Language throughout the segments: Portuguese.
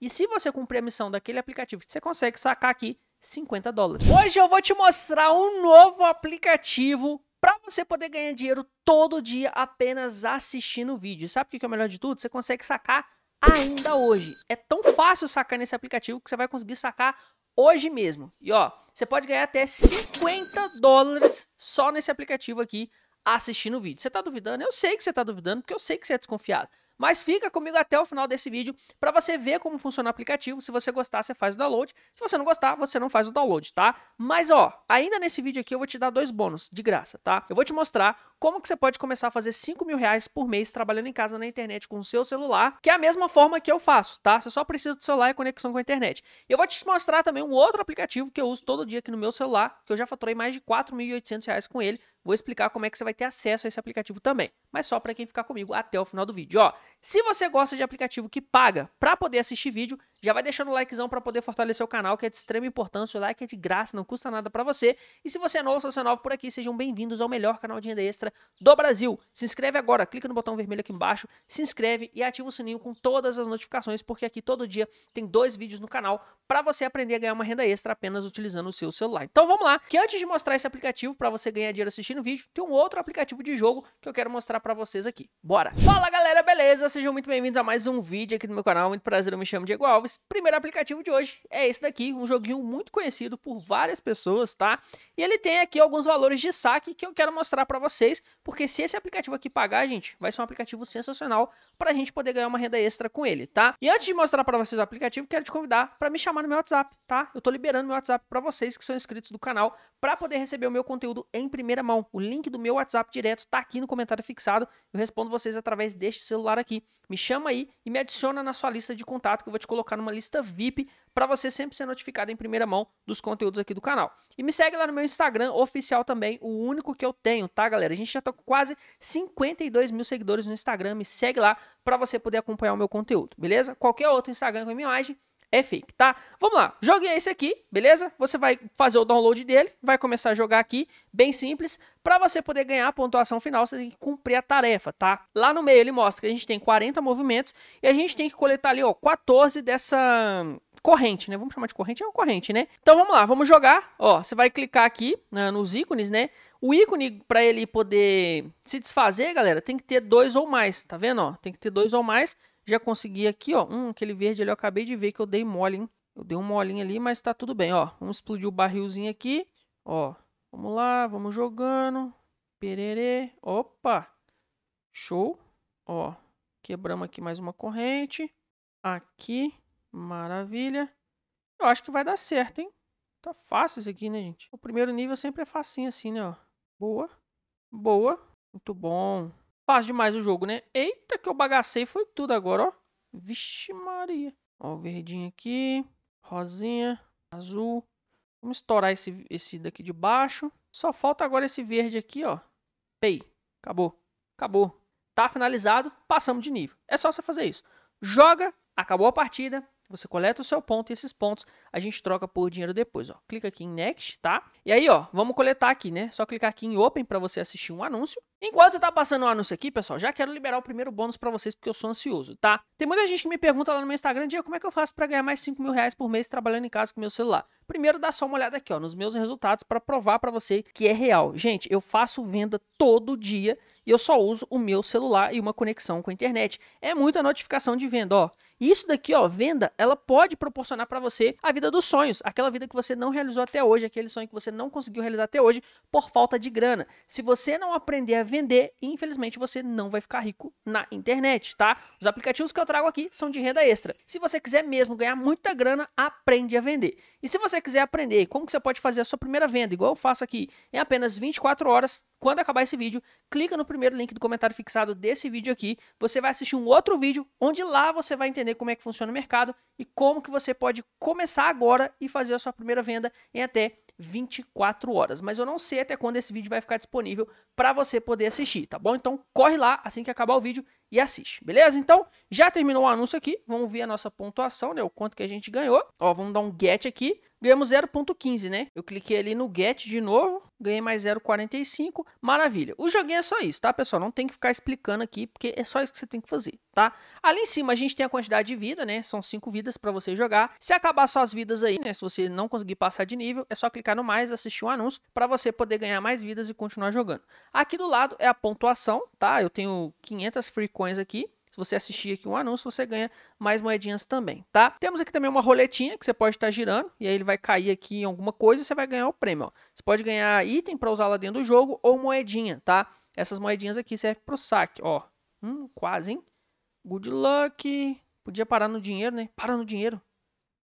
E se você cumprir a missão daquele aplicativo, você consegue sacar aqui 50 dólares. Hoje eu vou te mostrar um novo aplicativo para você poder ganhar dinheiro todo dia apenas assistindo o vídeo. Sabe o que é o melhor de tudo? Você consegue sacar ainda hoje. É tão fácil sacar nesse aplicativo que você vai conseguir sacar hoje mesmo. E ó, você pode ganhar até 50 dólares só nesse aplicativo aqui assistindo o vídeo. Você tá duvidando? Eu sei que você tá duvidando, porque eu sei que você é desconfiado. Mas fica comigo até o final desse vídeo para você ver como funciona o aplicativo. Se você gostar, você faz o download. Se você não gostar, você não faz o download, tá? Mas ó, ainda nesse vídeo aqui eu vou te dar dois bônus de graça, tá? Eu vou te mostrar como que você pode começar a fazer 5 mil reais por mês trabalhando em casa na internet com o seu celular, que é a mesma forma que eu faço, tá? Você só precisa do celular e conexão com a internet. Eu vou te mostrar também um outro aplicativo que eu uso todo dia aqui no meu celular, que eu já faturei mais de 4.800 reais com ele, vou explicar como é que você vai ter acesso a esse aplicativo também, mas só para quem ficar comigo até o final do vídeo. Ó, se você gosta de aplicativo que paga para poder assistir vídeo, já vai deixando o likezão para poder fortalecer o canal, que é de extrema importância. O like é de graça, não custa nada para você. E se você é novo, se você é novo por aqui, sejam bem-vindos ao melhor canal de renda extra do Brasil. Se inscreve agora, clica no botão vermelho aqui embaixo, se inscreve e ativa o sininho com todas as notificações, porque aqui todo dia tem dois vídeos no canal para você aprender a ganhar uma renda extra apenas utilizando o seu celular. Então vamos lá, que antes de mostrar esse aplicativo para você ganhar dinheiro assistindo vídeo, tem um outro aplicativo de jogo que eu quero mostrar para vocês aqui. Bora! Fala galera, beleza? Sejam muito bem-vindos a mais um vídeo aqui no meu canal. Muito prazer, eu me chamo Diego Alves primeiro aplicativo de hoje é esse daqui, um joguinho muito conhecido por várias pessoas, tá? E ele tem aqui alguns valores de saque que eu quero mostrar para vocês, porque se esse aplicativo aqui pagar, gente, vai ser um aplicativo sensacional para a gente poder ganhar uma renda extra com ele, tá? E antes de mostrar para vocês o aplicativo, quero te convidar para me chamar no meu WhatsApp, tá? Eu tô liberando meu WhatsApp para vocês que são inscritos do canal para poder receber o meu conteúdo em primeira mão. O link do meu WhatsApp direto tá aqui no comentário fixado. Eu respondo vocês através deste celular aqui. Me chama aí e me adiciona na sua lista de contato que eu vou te colocar numa lista VIP para você sempre ser notificado em primeira mão dos conteúdos aqui do canal. E me segue lá no meu Instagram oficial também, o único que eu tenho, tá, galera? A gente já tá com quase 52 mil seguidores no Instagram, me segue lá para você poder acompanhar o meu conteúdo, beleza? Qualquer outro Instagram com a minha imagem, é fake, tá? Vamos lá, jogue esse aqui, beleza? Você vai fazer o download dele, vai começar a jogar aqui, bem simples. Para você poder ganhar a pontuação final, você tem que cumprir a tarefa, tá? Lá no meio ele mostra que a gente tem 40 movimentos e a gente tem que coletar ali, ó, 14 dessa corrente, né? Vamos chamar de corrente, é uma corrente, né? Então vamos lá, vamos jogar. Ó, você vai clicar aqui né, nos ícones, né? O ícone, para ele poder se desfazer, galera, tem que ter dois ou mais, tá vendo? Ó, tem que ter dois ou mais. Já consegui aqui, ó. um aquele verde ali eu acabei de ver que eu dei mole, hein? Eu dei um molinho ali, mas tá tudo bem, ó. Vamos explodir o barrilzinho aqui, ó. Vamos lá, vamos jogando. Pererê. Opa! Show. Ó, quebramos aqui mais uma corrente. Aqui. Maravilha. Eu acho que vai dar certo, hein? Tá fácil isso aqui, né, gente? O primeiro nível sempre é facinho assim, né, ó. Boa. Boa. Muito bom. Fácil demais o jogo, né? Eita, que eu bagacei foi tudo agora, ó. Vixe Maria. Ó, o verdinho aqui. Rosinha. Azul. Vamos estourar esse, esse daqui de baixo. Só falta agora esse verde aqui, ó. Pei. Acabou. Acabou. Tá finalizado. Passamos de nível. É só você fazer isso. Joga. Acabou a partida você coleta o seu ponto e esses pontos a gente troca por dinheiro depois, ó. Clica aqui em Next, tá? E aí, ó, vamos coletar aqui, né? Só clicar aqui em Open para você assistir um anúncio. Enquanto tá passando o um anúncio aqui, pessoal, já quero liberar o primeiro bônus para vocês porque eu sou ansioso, tá? Tem muita gente que me pergunta lá no meu Instagram, dia, como é que eu faço para ganhar mais 5 mil reais por mês trabalhando em casa com meu celular? Primeiro, dá só uma olhada aqui, ó, nos meus resultados para provar para você que é real. Gente, eu faço venda todo dia e eu só uso o meu celular e uma conexão com a internet. É muita notificação de venda, ó. E isso daqui, ó, venda, ela pode proporcionar para você a vida dos sonhos, aquela vida que você não realizou até hoje, aquele sonho que você não conseguiu realizar até hoje por falta de grana. Se você não aprender a vender, infelizmente você não vai ficar rico na internet, tá? Os aplicativos que eu trago aqui são de renda extra. Se você quiser mesmo ganhar muita grana, aprende a vender. E se você quiser aprender como que você pode fazer a sua primeira venda, igual eu faço aqui, em apenas 24 horas, quando acabar esse vídeo, clica no primeiro link do comentário fixado desse vídeo aqui, você vai assistir um outro vídeo, onde lá você vai entender como é que funciona o mercado e como que você pode começar agora e fazer a sua primeira venda em até 24 horas. Mas eu não sei até quando esse vídeo vai ficar disponível para você poder assistir, tá bom? Então corre lá assim que acabar o vídeo e assiste, beleza? Então, já terminou o anúncio aqui, vamos ver a nossa pontuação, né? O quanto que a gente ganhou. Ó, vamos dar um get aqui. Ganhamos 0.15, né? Eu cliquei ali no get de novo, ganhei mais 0.45, maravilha. O joguinho é só isso, tá, pessoal? Não tem que ficar explicando aqui, porque é só isso que você tem que fazer, tá? Ali em cima a gente tem a quantidade de vida, né? São 5 vidas para você jogar. Se acabar suas vidas aí, né? Se você não conseguir passar de nível, é só clicar no mais, assistir um anúncio, para você poder ganhar mais vidas e continuar jogando. Aqui do lado é a pontuação, tá? Eu tenho 500 free coins aqui. Se você assistir aqui um anúncio, você ganha mais moedinhas também, tá? Temos aqui também uma roletinha que você pode estar tá girando e aí ele vai cair aqui em alguma coisa e você vai ganhar o prêmio, ó. Você pode ganhar item para usar lá dentro do jogo ou moedinha, tá? Essas moedinhas aqui servem para o saque, ó. Hum, quase, hein? Good luck. Podia parar no dinheiro, né? Para no dinheiro.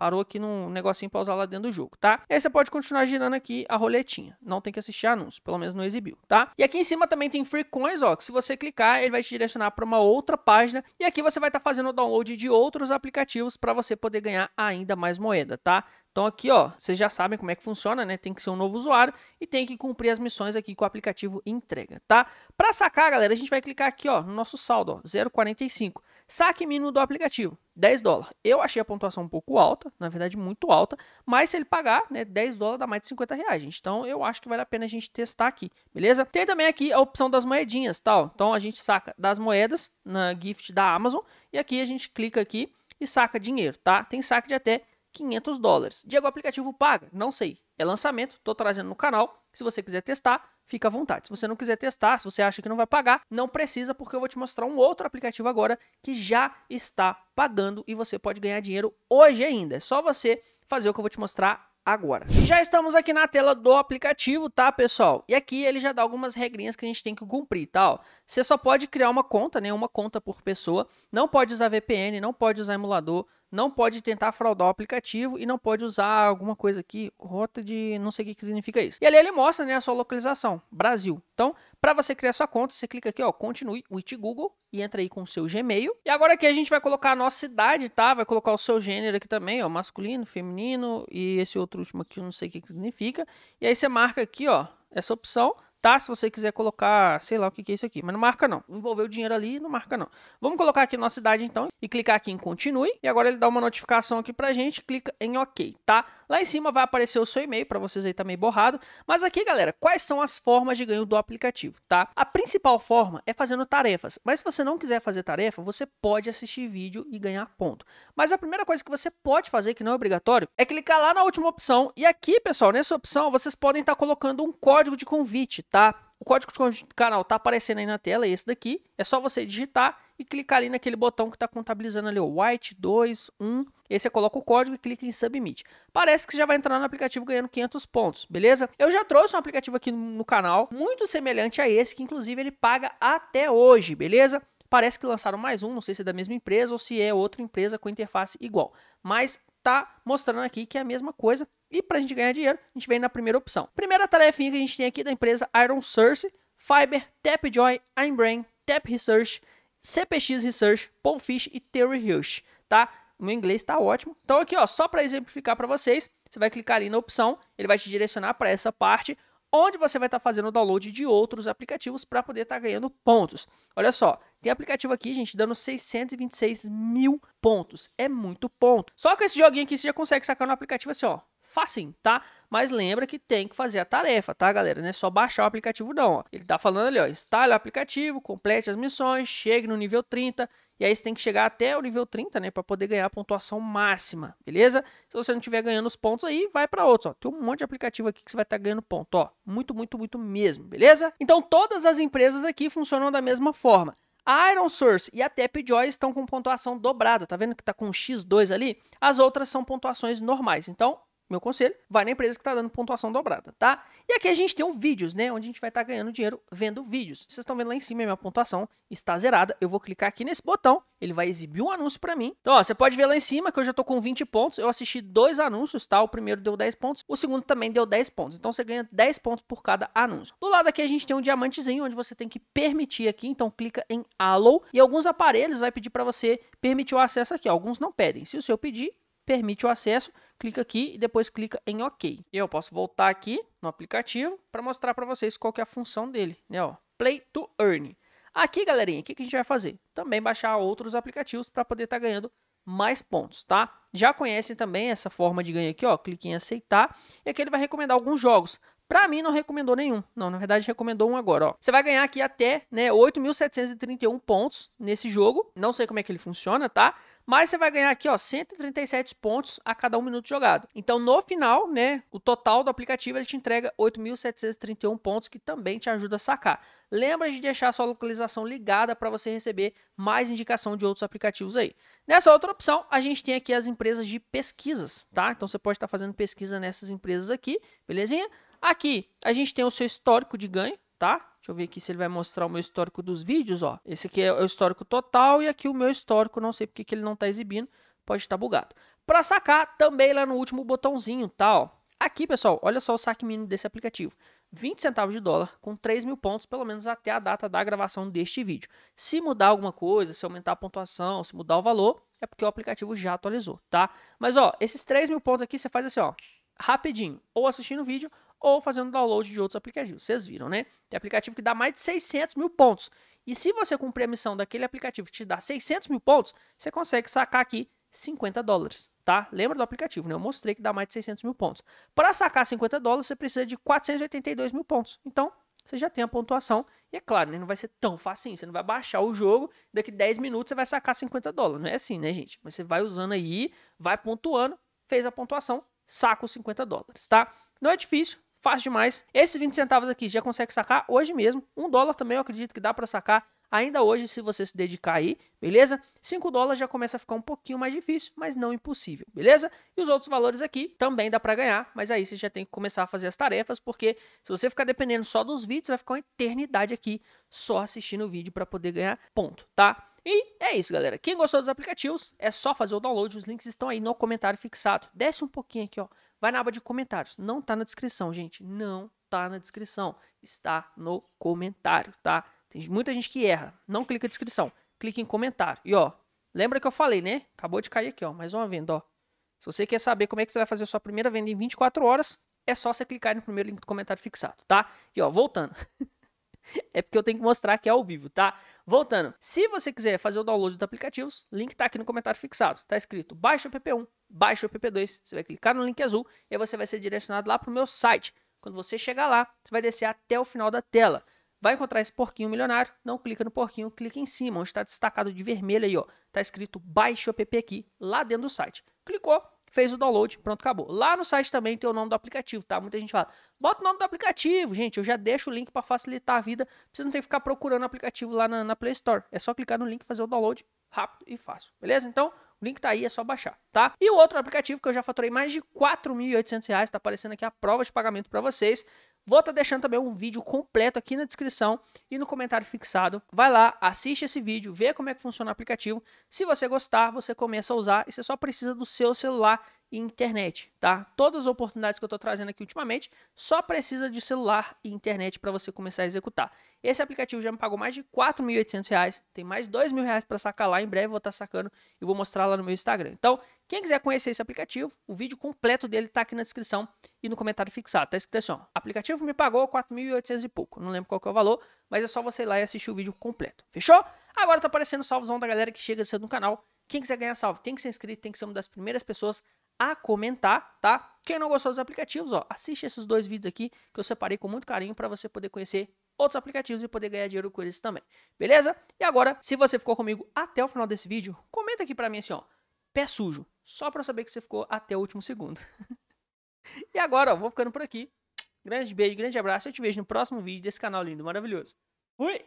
Parou aqui num negocinho pra usar lá dentro do jogo, tá? E aí você pode continuar girando aqui a roletinha. Não tem que assistir anúncio, pelo menos não exibiu, tá? E aqui em cima também tem Free Coins, ó, que se você clicar, ele vai te direcionar para uma outra página. E aqui você vai estar tá fazendo o download de outros aplicativos para você poder ganhar ainda mais moeda, tá? Então aqui, ó, vocês já sabem como é que funciona, né? Tem que ser um novo usuário e tem que cumprir as missões aqui que o aplicativo entrega, tá? Para sacar, galera, a gente vai clicar aqui, ó, no nosso saldo, ó, 0,45. Saque mínimo do aplicativo, 10 dólares. Eu achei a pontuação um pouco alta, na verdade muito alta, mas se ele pagar, né, 10 dólares dá mais de 50 reais, gente. Então eu acho que vale a pena a gente testar aqui, beleza? Tem também aqui a opção das moedinhas, tal. Tá, então a gente saca das moedas na gift da Amazon e aqui a gente clica aqui e saca dinheiro, tá? Tem saque de até 500 dólares. Diego, o aplicativo paga? Não sei. É lançamento, estou trazendo no canal. Se você quiser testar, fica à vontade. Se você não quiser testar, se você acha que não vai pagar, não precisa, porque eu vou te mostrar um outro aplicativo agora que já está pagando e você pode ganhar dinheiro hoje ainda. É só você fazer o que eu vou te mostrar agora. Já estamos aqui na tela do aplicativo, tá, pessoal? E aqui ele já dá algumas regrinhas que a gente tem que cumprir, tá? Ó, você só pode criar uma conta, né? Uma conta por pessoa. Não pode usar VPN, não pode usar emulador, não pode tentar fraudar o aplicativo e não pode usar alguma coisa aqui, rota de não sei o que significa isso. E ali ele mostra né, a sua localização, Brasil. Então, para você criar sua conta, você clica aqui, ó, continue with Google e entra aí com o seu Gmail. E agora aqui a gente vai colocar a nossa cidade, tá? Vai colocar o seu gênero aqui também, ó, masculino, feminino e esse outro último aqui, eu não sei o que significa. E aí você marca aqui, ó, essa opção tá? Se você quiser colocar, sei lá o que, que é isso aqui, mas não marca não. Envolveu o dinheiro ali, não marca não. Vamos colocar aqui nossa cidade então e clicar aqui em continue. E agora ele dá uma notificação aqui pra gente, clica em OK, tá? Lá em cima vai aparecer o seu e-mail para vocês aí tá meio borrado. Mas aqui, galera, quais são as formas de ganho do aplicativo, tá? A principal forma é fazendo tarefas, mas se você não quiser fazer tarefa, você pode assistir vídeo e ganhar ponto. Mas a primeira coisa que você pode fazer, que não é obrigatório, é clicar lá na última opção. E aqui, pessoal, nessa opção, vocês podem estar tá colocando um código de convite, tá? O código de do canal tá aparecendo aí na tela, é esse daqui. É só você digitar e clicar ali naquele botão que está contabilizando ali, o white 2, 1. E aí você coloca o código e clica em submit. Parece que você já vai entrar no aplicativo ganhando 500 pontos, beleza? Eu já trouxe um aplicativo aqui no canal, muito semelhante a esse, que inclusive ele paga até hoje, beleza? Parece que lançaram mais um, não sei se é da mesma empresa ou se é outra empresa com interface igual. Mas tá mostrando aqui que é a mesma coisa. E para a gente ganhar dinheiro, a gente vem na primeira opção. Primeira tarefinha que a gente tem aqui da empresa Iron Source, Fiber, Tapjoy, Einbrain, Tap Research, CPX Research, Ponfish e Terry Hirsch, tá? O meu inglês está ótimo. Então aqui, ó, só para exemplificar para vocês, você vai clicar ali na opção, ele vai te direcionar para essa parte onde você vai estar tá fazendo o download de outros aplicativos para poder estar tá ganhando pontos. Olha só, tem aplicativo aqui, gente, dando 626 mil pontos. É muito ponto. Só com esse joguinho aqui você já consegue sacar no aplicativo assim, ó facinho, tá? Mas lembra que tem que fazer a tarefa, tá, galera? Não é só baixar o aplicativo, não. Ó. Ele tá falando ali, ó, instale o aplicativo, complete as missões, chegue no nível 30. E aí você tem que chegar até o nível 30, né, para poder ganhar a pontuação máxima, beleza? Se você não tiver ganhando os pontos aí, vai para outros, ó. Tem um monte de aplicativo aqui que você vai estar tá ganhando ponto, ó. Muito, muito, muito mesmo, beleza? Então todas as empresas aqui funcionam da mesma forma. A Iron Source e a Tapjoy estão com pontuação dobrada, tá vendo que tá com um X2 ali? As outras são pontuações normais. Então, meu conselho, vai na empresa que está dando pontuação dobrada, tá? E aqui a gente tem um vídeos, né? Onde a gente vai estar tá ganhando dinheiro vendo vídeos. Vocês estão vendo lá em cima, a minha pontuação está zerada. Eu vou clicar aqui nesse botão, ele vai exibir um anúncio para mim. Então, ó, você pode ver lá em cima que eu já tô com 20 pontos. Eu assisti dois anúncios, tá? O primeiro deu 10 pontos, o segundo também deu 10 pontos. Então, você ganha 10 pontos por cada anúncio. Do lado aqui a gente tem um diamantezinho, onde você tem que permitir aqui. Então, clica em Allow. E alguns aparelhos vai pedir para você permitir o acesso aqui. Alguns não pedem. Se o seu pedir, permite o acesso, clica aqui e depois clica em OK. Eu posso voltar aqui no aplicativo para mostrar para vocês qual que é a função dele, né? Ó, Play to Earn. Aqui, galerinha, o que, que a gente vai fazer? Também baixar outros aplicativos para poder estar tá ganhando mais pontos, tá? Já conhecem também essa forma de ganhar aqui, ó, clique em aceitar, e aqui ele vai recomendar alguns jogos. Para mim, não recomendou nenhum. Não, na verdade, recomendou um agora. Ó. Você vai ganhar aqui até né, 8.731 pontos nesse jogo. Não sei como é que ele funciona, tá? Mas você vai ganhar aqui, ó, 137 pontos a cada um minuto jogado. Então, no final, né, o total do aplicativo ele te entrega 8.731 pontos, que também te ajuda a sacar. Lembra de deixar sua localização ligada para você receber mais indicação de outros aplicativos aí. Nessa outra opção, a gente tem aqui as empresas de pesquisas, tá? Então, você pode estar tá fazendo pesquisa nessas empresas aqui, belezinha? Aqui a gente tem o seu histórico de ganho, tá? Deixa eu ver aqui se ele vai mostrar o meu histórico dos vídeos, ó. Esse aqui é o histórico total e aqui o meu histórico, não sei porque que ele não está exibindo, pode estar tá bugado. Para sacar, também lá no último botãozinho, tá, ó. Aqui, pessoal, olha só o saque mínimo desse aplicativo. 20 centavos de dólar com 3 mil pontos, pelo menos até a data da gravação deste vídeo. Se mudar alguma coisa, se aumentar a pontuação, se mudar o valor, é porque o aplicativo já atualizou, tá? Mas, ó, esses 3 mil pontos aqui você faz assim, ó, rapidinho, ou assistindo o vídeo, ou fazendo download de outros aplicativos. Vocês viram, né? Tem aplicativo que dá mais de 600 mil pontos. E se você cumprir a missão daquele aplicativo que te dá 600 mil pontos, você consegue sacar aqui 50 dólares, tá? Lembra do aplicativo, né? Eu mostrei que dá mais de 600 mil pontos. Para sacar 50 dólares, você precisa de 482 mil pontos. Então, você já tem a pontuação. E é claro, né? não vai ser tão facinho. Você não vai baixar o jogo, daqui 10 minutos você vai sacar 50 dólares. Não é assim, né, gente? Mas você vai usando aí, vai pontuando, fez a pontuação, saca os 50 dólares, tá? Não é difícil, Fácil demais. Esses 20 centavos aqui já consegue sacar hoje mesmo. Um dólar também eu acredito que dá para sacar ainda hoje se você se dedicar aí, beleza? 5 dólares já começa a ficar um pouquinho mais difícil, mas não impossível, beleza? E os outros valores aqui também dá para ganhar, mas aí você já tem que começar a fazer as tarefas, porque se você ficar dependendo só dos vídeos, vai ficar uma eternidade aqui só assistindo o vídeo para poder ganhar ponto, tá? E é isso, galera. Quem gostou dos aplicativos, é só fazer o download, os links estão aí no comentário fixado. Desce um pouquinho aqui, ó, Vai na aba de comentários. Não tá na descrição, gente. Não tá na descrição. Está no comentário, tá? Tem muita gente que erra. Não clica na descrição. Clica em comentário. E ó, lembra que eu falei, né? Acabou de cair aqui, ó. Mais uma venda, ó. Se você quer saber como é que você vai fazer a sua primeira venda em 24 horas, é só você clicar no primeiro link do comentário fixado, tá? E ó, voltando. É porque eu tenho que mostrar que é ao vivo, tá? Voltando, se você quiser fazer o download dos aplicativos, link tá aqui no comentário fixado. Tá escrito baixa o PP1, baixa o PP2. Você vai clicar no link azul e você vai ser direcionado lá pro meu site. Quando você chegar lá, você vai descer até o final da tela. Vai encontrar esse porquinho milionário, não clica no porquinho, clica em cima, onde está destacado de vermelho aí, ó. Tá escrito baixa o app aqui, lá dentro do site. Clicou, fez o download, pronto, acabou. Lá no site também tem o nome do aplicativo, tá? Muita gente fala, bota o nome do aplicativo, gente, eu já deixo o link para facilitar a vida, vocês não tem que ficar procurando o aplicativo lá na, na, Play Store, é só clicar no link, fazer o download, rápido e fácil, beleza? Então, o link tá aí, é só baixar, tá? E o outro aplicativo que eu já faturei mais de R$4.800, tá aparecendo aqui a prova de pagamento para vocês, Vou estar tá deixando também um vídeo completo aqui na descrição e no comentário fixado. Vai lá, assiste esse vídeo, vê como é que funciona o aplicativo. Se você gostar, você começa a usar e você só precisa do seu celular e internet, tá? Todas as oportunidades que eu estou trazendo aqui ultimamente só precisa de celular e internet para você começar a executar. Esse aplicativo já me pagou mais de R$ reais. tem mais R$ reais para sacar lá, em breve vou estar tá sacando e vou mostrar lá no meu Instagram. Então, quem quiser conhecer esse aplicativo, o vídeo completo dele está aqui na descrição e no comentário fixado. Tá escrito assim, ó, aplicativo me pagou R$ e pouco, não lembro qual que é o valor, mas é só você ir lá e assistir o vídeo completo. Fechou? Agora está aparecendo o salvozão da galera que chega cedo no canal. Quem quiser ganhar salve, tem que ser inscrito, tem que ser uma das primeiras pessoas a comentar, tá? Quem não gostou dos aplicativos, ó, assiste esses dois vídeos aqui que eu separei com muito carinho para você poder conhecer outros aplicativos e poder ganhar dinheiro com eles também. Beleza? E agora, se você ficou comigo até o final desse vídeo, comenta aqui para mim assim, ó, pé sujo, só para saber que você ficou até o último segundo. e agora, ó, vou ficando por aqui. Grande beijo, grande abraço. Eu te vejo no próximo vídeo desse canal lindo, maravilhoso. Fui!